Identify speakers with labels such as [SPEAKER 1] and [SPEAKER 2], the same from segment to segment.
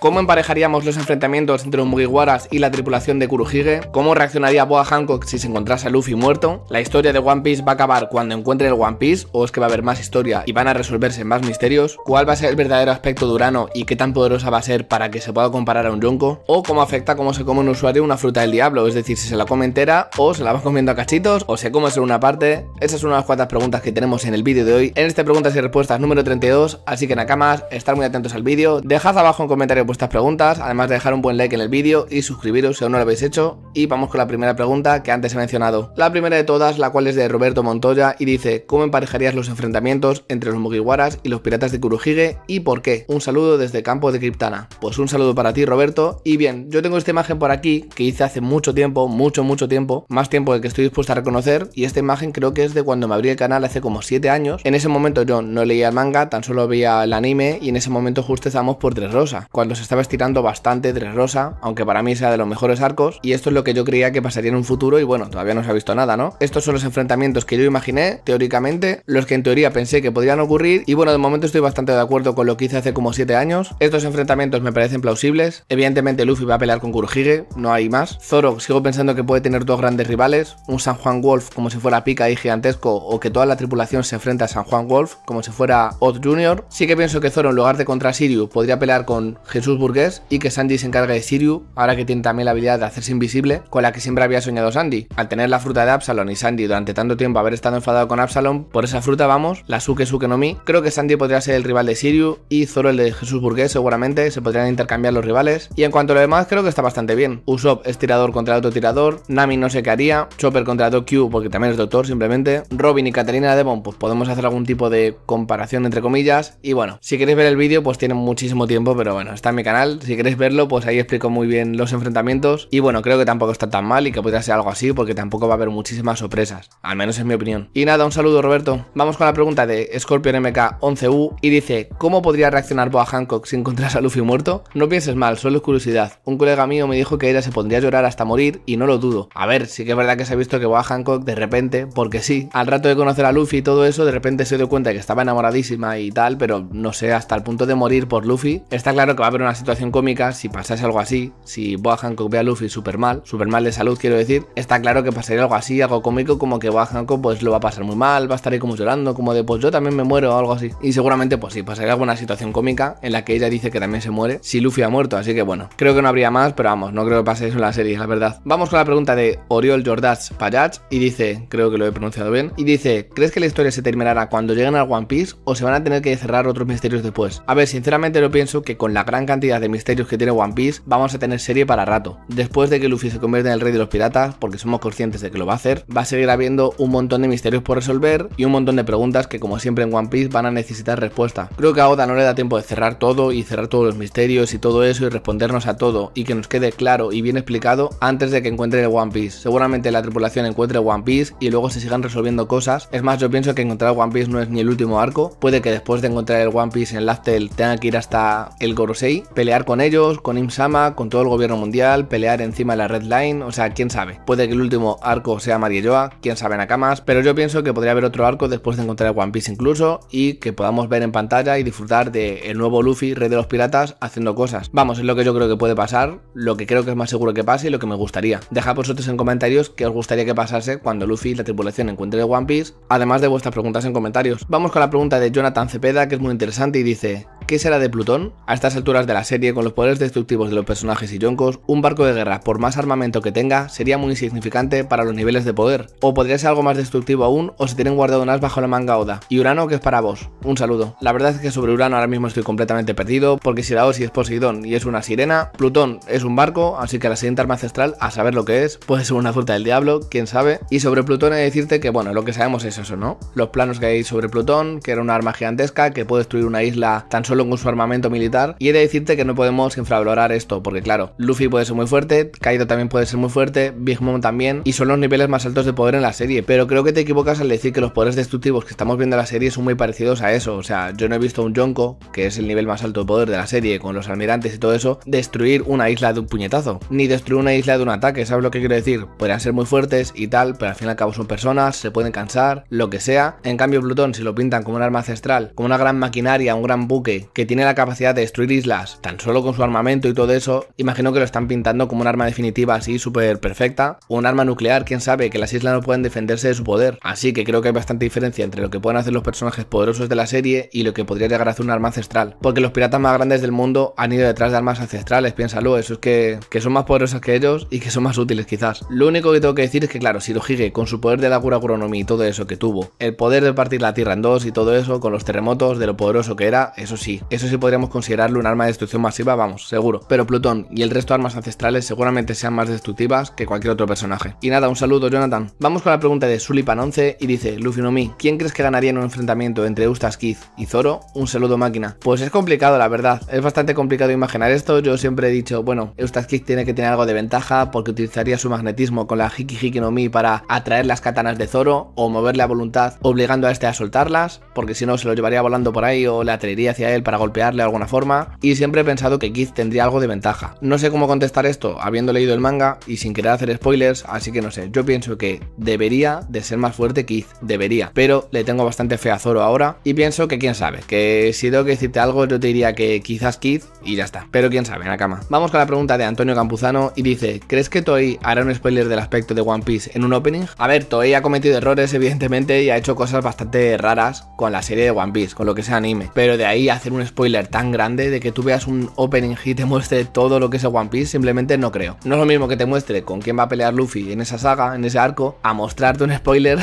[SPEAKER 1] ¿Cómo emparejaríamos los enfrentamientos entre los Mugiwaras y la tripulación de Kurohige? ¿Cómo reaccionaría Boa Hancock si se encontrase a Luffy muerto? ¿La historia de One Piece va a acabar cuando encuentre el One Piece o es que va a haber más historia y van a resolverse más misterios? ¿Cuál va a ser el verdadero aspecto de Urano y qué tan poderosa va a ser para que se pueda comparar a un Yonko? ¿O cómo afecta cómo se come un usuario una fruta del diablo? Es decir, si se la come entera o se la va comiendo a cachitos o se come solo una parte. Esas son unas cuantas preguntas que tenemos en el vídeo de hoy, en este preguntas y respuestas número 32, así que nakamas, estar muy atentos al vídeo, dejad abajo en comentarios vuestras preguntas, además de dejar un buen like en el vídeo y suscribiros si aún no lo habéis hecho. Y vamos con la primera pregunta que antes he mencionado. La primera de todas, la cual es de Roberto Montoya y dice, ¿cómo emparejarías los enfrentamientos entre los Mugiwaras y los piratas de Kurohige y por qué? Un saludo desde Campo de Criptana. Pues un saludo para ti Roberto. Y bien, yo tengo esta imagen por aquí que hice hace mucho tiempo, mucho, mucho tiempo, más tiempo del que estoy dispuesto a reconocer. Y esta imagen creo que es de cuando me abrí el canal hace como 7 años. En ese momento yo no leía el manga, tan solo veía el anime y en ese momento justo estábamos por Tres Rosa. Cuando estaba estirando bastante Tres Rosa, aunque para mí sea de los mejores arcos, y esto es lo que yo creía que pasaría en un futuro, y bueno, todavía no se ha visto nada, ¿no? Estos son los enfrentamientos que yo imaginé, teóricamente, los que en teoría pensé que podrían ocurrir, y bueno, de momento estoy bastante de acuerdo con lo que hice hace como 7 años. Estos enfrentamientos me parecen plausibles, evidentemente Luffy va a pelear con Kurohige, no hay más. Zoro, sigo pensando que puede tener dos grandes rivales, un San Juan Wolf como si fuera pica y gigantesco, o que toda la tripulación se enfrenta a San Juan Wolf como si fuera Odd Jr. Sí que pienso que Zoro en lugar de contra Sirius podría pelear con Jesús burgués y que Sandy se encargue de Siriu, ahora que tiene también la habilidad de hacerse invisible, con la que siempre había soñado Sandy. Al tener la fruta de Absalom y Sandy durante tanto tiempo haber estado enfadado con Absalom, por esa fruta vamos, la Suke Suke no Mi, creo que Sandy podría ser el rival de Siriu y Zoro el de Jesús Burgués seguramente, se podrían intercambiar los rivales. Y en cuanto a lo demás, creo que está bastante bien. Usopp es tirador contra el otro tirador, Nami no sé qué haría, Chopper contra Dokyu porque también es doctor simplemente, Robin y de Devon pues podemos hacer algún tipo de comparación entre comillas, y bueno, si queréis ver el vídeo pues tienen muchísimo tiempo, pero bueno, está mi canal. Si queréis verlo, pues ahí explico muy bien los enfrentamientos. Y bueno, creo que tampoco está tan mal y que podría ser algo así, porque tampoco va a haber muchísimas sorpresas. Al menos es mi opinión. Y nada, un saludo, Roberto. Vamos con la pregunta de Scorpion MK11U y dice: ¿Cómo podría reaccionar Boa Hancock si encontrase a Luffy muerto? No pienses mal, solo es curiosidad. Un colega mío me dijo que ella se pondría a llorar hasta morir y no lo dudo. A ver, sí que es verdad que se ha visto que Boa Hancock de repente, porque sí, al rato de conocer a Luffy y todo eso, de repente se dio cuenta de que estaba enamoradísima y tal, pero no sé, hasta el punto de morir por Luffy. Está claro que va a haber una una situación cómica si pasase algo así, si Boa Hancock ve a Luffy super mal, súper mal de salud quiero decir, está claro que pasaría algo así, algo cómico como que Boa Hancock pues lo va a pasar muy mal, va a estar ahí como llorando, como de pues yo también me muero o algo así. Y seguramente pues sí, pasaría alguna situación cómica en la que ella dice que también se muere si Luffy ha muerto, así que bueno, creo que no habría más, pero vamos, no creo que pase eso en la serie, la verdad. Vamos con la pregunta de Oriol para Payach y dice, creo que lo he pronunciado bien, y dice, ¿crees que la historia se terminará cuando lleguen al One Piece o se van a tener que cerrar otros misterios después? A ver, sinceramente lo pienso que con la gran cantidad cantidad de misterios que tiene One Piece, vamos a tener serie para rato. Después de que Luffy se convierta en el rey de los piratas, porque somos conscientes de que lo va a hacer, va a seguir habiendo un montón de misterios por resolver y un montón de preguntas que como siempre en One Piece van a necesitar respuesta. Creo que a Oda no le da tiempo de cerrar todo y cerrar todos los misterios y todo eso y respondernos a todo y que nos quede claro y bien explicado antes de que encuentre el One Piece. Seguramente la tripulación encuentre One Piece y luego se sigan resolviendo cosas. Es más, yo pienso que encontrar One Piece no es ni el último arco. Puede que después de encontrar el One Piece en Laftel tenga que ir hasta el Gorosei pelear con ellos, con Imsama, con todo el gobierno mundial, pelear encima de la Red Line, o sea, quién sabe. Puede que el último arco sea Marielloa, quién sabe Nakamas, pero yo pienso que podría haber otro arco después de encontrar a One Piece incluso y que podamos ver en pantalla y disfrutar del el nuevo Luffy, Rey de los Piratas, haciendo cosas. Vamos, es lo que yo creo que puede pasar, lo que creo que es más seguro que pase y lo que me gustaría. Dejad vosotros en comentarios qué os gustaría que pasase cuando Luffy y la tripulación encuentren One Piece, además de vuestras preguntas en comentarios. Vamos con la pregunta de Jonathan Cepeda, que es muy interesante y dice, ¿qué será de Plutón? A estas alturas de la serie, con los poderes destructivos de los personajes y yoncos, un barco de guerra, por más armamento que tenga, sería muy insignificante para los niveles de poder. O podría ser algo más destructivo aún, o se tienen guardado unas bajo la manga Oda. Y Urano, que es para vos. Un saludo. La verdad es que sobre Urano ahora mismo estoy completamente perdido, porque si la Osi es Poseidón y es una sirena, Plutón es un barco, así que la siguiente arma ancestral, a saber lo que es, puede ser una fruta del diablo, quién sabe. Y sobre Plutón he de decirte que, bueno, lo que sabemos es eso, ¿no? Los planos que hay sobre Plutón, que era una arma gigantesca, que puede destruir una isla tan solo con su armamento militar. Y he de decirte que no podemos infravalorar esto, porque claro, Luffy puede ser muy fuerte, Kaido también puede ser muy fuerte, Big Mom también, y son los niveles más altos de poder en la serie. Pero creo que te equivocas al decir que los poderes destructivos que estamos viendo en la serie son muy parecidos a eso. O sea, yo no he visto a un Yonko, que es el nivel más alto de poder de la serie, con los almirantes y todo eso, destruir una isla de un puñetazo, ni destruir una isla de un ataque, ¿sabes lo que quiero decir? Podrían ser muy fuertes y tal, pero al fin y al cabo son personas, se pueden cansar, lo que sea. En cambio, Plutón, si lo pintan como un arma ancestral, como una gran maquinaria, un gran buque que tiene la capacidad de destruir islas tan solo con su armamento y todo eso, imagino que lo están pintando como un arma definitiva así súper perfecta, un arma nuclear, quién sabe, que las islas no pueden defenderse de su poder. Así que creo que hay bastante diferencia entre lo que pueden hacer los personajes poderosos de la serie y lo que podría llegar a hacer un arma ancestral. Porque los piratas más grandes del mundo han ido detrás de armas ancestrales, piénsalo, eso es que, que son más poderosas que ellos y que son más útiles quizás. Lo único que tengo que decir es que claro, si lo Shirohige con su poder de la Gura y todo eso que tuvo, el poder de partir la tierra en dos y todo eso con los terremotos de lo poderoso que era, eso sí, eso sí podríamos considerarlo un arma de destrucción masiva, vamos, seguro. Pero Plutón y el resto de armas ancestrales seguramente sean más destructivas que cualquier otro personaje. Y nada, un saludo, Jonathan. Vamos con la pregunta de Sulipan11 y dice: Luffy no mi, ¿quién crees que ganaría en un enfrentamiento entre Eustace Keith y Zoro? Un saludo, máquina. Pues es complicado, la verdad. Es bastante complicado imaginar esto. Yo siempre he dicho, bueno, Eustace tiene que tener algo de ventaja porque utilizaría su magnetismo con la Hiki Hiki no Mi para atraer las katanas de Zoro o moverle a voluntad obligando a este a soltarlas, porque si no se lo llevaría volando por ahí o la atraería hacia él para golpearle de alguna forma, y siempre he pensado que Keith tendría algo de ventaja. No sé cómo contestar esto, habiendo leído el manga y sin querer hacer spoilers, así que no sé, yo pienso que debería de ser más fuerte Keith, debería, pero le tengo bastante fe a Zoro ahora, y pienso que quién sabe, que si tengo que decirte algo yo te diría que quizás Keith y ya está, pero quién sabe, en la cama. Vamos con la pregunta de Antonio Campuzano y dice, ¿crees que Toei hará un spoiler del aspecto de One Piece en un opening? A ver, Toei ha cometido errores evidentemente y ha hecho cosas bastante raras con la serie de One Piece, con lo que sea anime, pero de ahí hacer un un spoiler tan grande de que tú veas un opening y te muestre todo lo que es el One Piece, simplemente no creo. No es lo mismo que te muestre con quién va a pelear Luffy en esa saga, en ese arco, a mostrarte un spoiler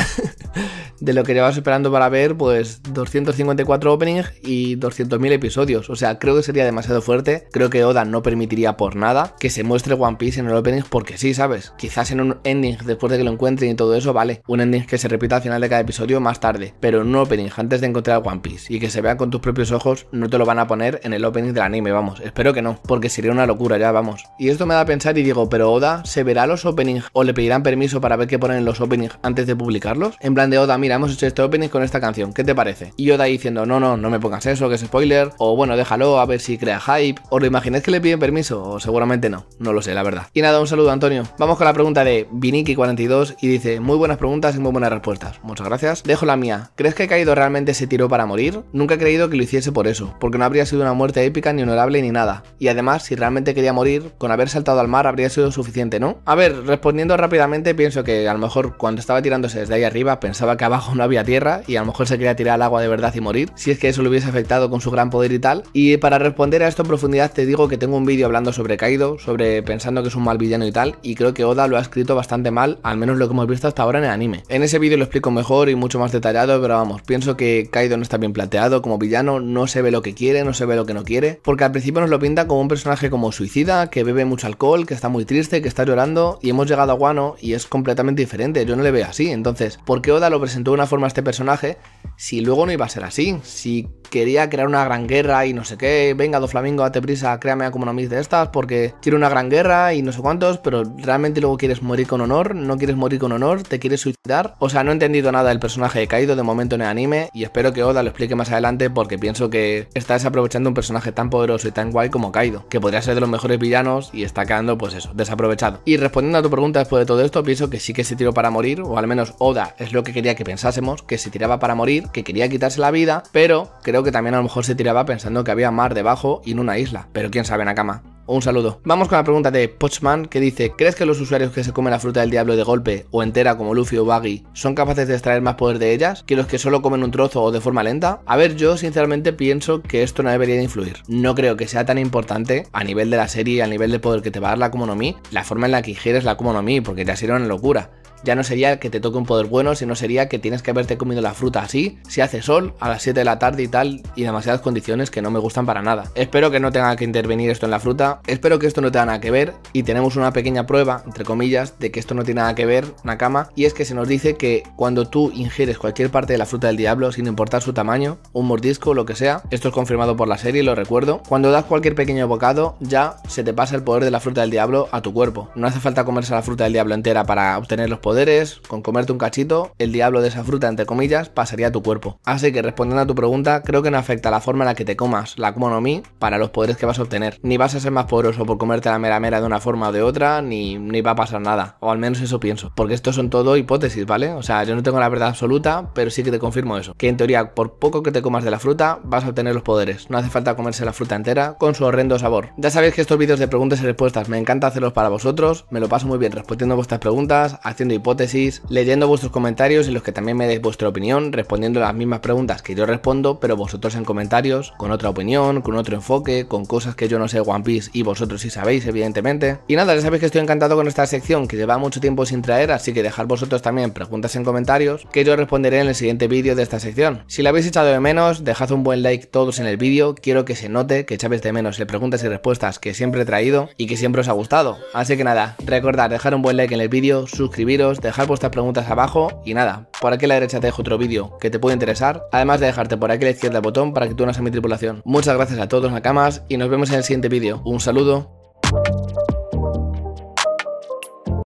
[SPEAKER 1] de lo que llevas esperando para ver, pues 254 openings y 200.000 episodios. O sea, creo que sería demasiado fuerte. Creo que Oda no permitiría por nada que se muestre One Piece en el opening porque sí, ¿sabes? Quizás en un ending después de que lo encuentren y todo eso, vale. Un ending que se repita al final de cada episodio más tarde. Pero en un opening antes de encontrar One Piece y que se vea con tus propios ojos, no te lo van a poner en el opening del anime, vamos. Espero que no, porque sería una locura ya, vamos. Y esto me da a pensar y digo, pero Oda, ¿se verá los openings o le pedirán permiso para ver qué ponen en los openings antes de publicarlos? En plan de Oda, mira, hemos hecho este opening con esta canción, ¿qué te parece? Y yo ahí diciendo, no, no, no me pongas eso, que es spoiler, o bueno, déjalo, a ver si crea hype. O lo imagináis que le piden permiso? O seguramente no, no lo sé, la verdad. Y nada, un saludo, Antonio. Vamos con la pregunta de Viniki42 y dice, muy buenas preguntas y muy buenas respuestas. Muchas gracias. Dejo la mía. ¿Crees que Caído realmente se tiró para morir? Nunca he creído que lo hiciese por eso, porque no habría sido una muerte épica ni honorable ni nada. Y además, si realmente quería morir, con haber saltado al mar habría sido suficiente, ¿no? A ver, respondiendo rápidamente, pienso que a lo mejor cuando estaba tirándose desde ahí arriba pensaba que no había tierra y a lo mejor se quería tirar al agua de verdad y morir, si es que eso lo hubiese afectado con su gran poder y tal. Y para responder a esto en profundidad te digo que tengo un vídeo hablando sobre Kaido, sobre pensando que es un mal villano y tal, y creo que Oda lo ha escrito bastante mal, al menos lo que hemos visto hasta ahora en el anime. En ese vídeo lo explico mejor y mucho más detallado, pero vamos, pienso que Kaido no está bien planteado como villano, no se ve lo que quiere, no se ve lo que no quiere, porque al principio nos lo pinta como un personaje como suicida, que bebe mucho alcohol, que está muy triste, que está llorando, y hemos llegado a Guano y es completamente diferente, yo no le veo así, entonces, ¿por qué Oda lo presenta de una forma este personaje, si luego no iba a ser así, si quería crear una gran guerra y no sé qué, venga, do Flamingo, date prisa, créame a como mis de estas, porque tiene una gran guerra y no sé cuántos, pero realmente luego quieres morir con honor, no quieres morir con honor, te quieres suicidar. O sea, no he entendido nada del personaje de Kaido de momento en el anime y espero que Oda lo explique más adelante porque pienso que está desaprovechando un personaje tan poderoso y tan guay como Kaido, que podría ser de los mejores villanos y está quedando, pues eso, desaprovechado. Y respondiendo a tu pregunta después de todo esto, pienso que sí que se tiro para morir, o al menos Oda es lo que quería que pensásemos que se tiraba para morir, que quería quitarse la vida, pero creo que también a lo mejor se tiraba pensando que había mar debajo y en una isla. Pero quién sabe, en cama un saludo. Vamos con la pregunta de Pochman que dice, ¿crees que los usuarios que se comen la fruta del diablo de golpe o entera como Luffy o Baggy son capaces de extraer más poder de ellas que los que solo comen un trozo o de forma lenta? A ver, yo sinceramente pienso que esto no debería de influir. No creo que sea tan importante a nivel de la serie y a nivel de poder que te va a dar la Mi, la forma en la que ingieres la Mi porque ya sería una locura ya no sería que te toque un poder bueno, sino sería que tienes que haberte comido la fruta así, si hace sol, a las 7 de la tarde y tal, y demasiadas condiciones que no me gustan para nada. Espero que no tenga que intervenir esto en la fruta, Espero que esto no te tenga nada que ver y tenemos una pequeña prueba, entre comillas, de que esto no tiene nada que ver, Nakama, y es que se nos dice que cuando tú ingieres cualquier parte de la fruta del diablo, sin importar su tamaño, un mordisco, lo que sea, esto es confirmado por la serie, lo recuerdo, cuando das cualquier pequeño bocado, ya se te pasa el poder de la fruta del diablo a tu cuerpo. No hace falta comerse la fruta del diablo entera para obtener los poderes, con comerte un cachito, el diablo de esa fruta, entre comillas, pasaría a tu cuerpo. Así que respondiendo a tu pregunta, creo que no afecta la forma en la que te comas la no Mi para los poderes que vas a obtener, ni vas a ser más poroso por comerte la mera mera de una forma o de otra, ni, ni va a pasar nada. O al menos eso pienso. Porque estos son todo hipótesis, ¿vale? O sea, yo no tengo la verdad absoluta, pero sí que te confirmo eso. Que en teoría, por poco que te comas de la fruta, vas a obtener los poderes. No hace falta comerse la fruta entera con su horrendo sabor. Ya sabéis que estos vídeos de preguntas y respuestas me encanta hacerlos para vosotros. Me lo paso muy bien respondiendo vuestras preguntas, haciendo hipótesis, leyendo vuestros comentarios y los que también me deis vuestra opinión, respondiendo las mismas preguntas que yo respondo, pero vosotros en comentarios, con otra opinión, con otro enfoque, con cosas que yo no sé One Piece y vosotros si sabéis, evidentemente. Y nada, ya sabéis que estoy encantado con esta sección que lleva mucho tiempo sin traer, así que dejad vosotros también preguntas en comentarios que yo responderé en el siguiente vídeo de esta sección. Si la habéis echado de menos, dejad un buen like todos en el vídeo, quiero que se note que echáis de menos las preguntas y respuestas que siempre he traído y que siempre os ha gustado. Así que nada, recordad dejar un buen like en el vídeo, suscribiros, dejar vuestras preguntas abajo y nada, por aquí a la derecha te dejo otro vídeo que te puede interesar, además de dejarte por aquí a la izquierda el botón para que tú no a mi tripulación. Muchas gracias a todos, Nakamas, y nos vemos en el siguiente vídeo. Un saludo.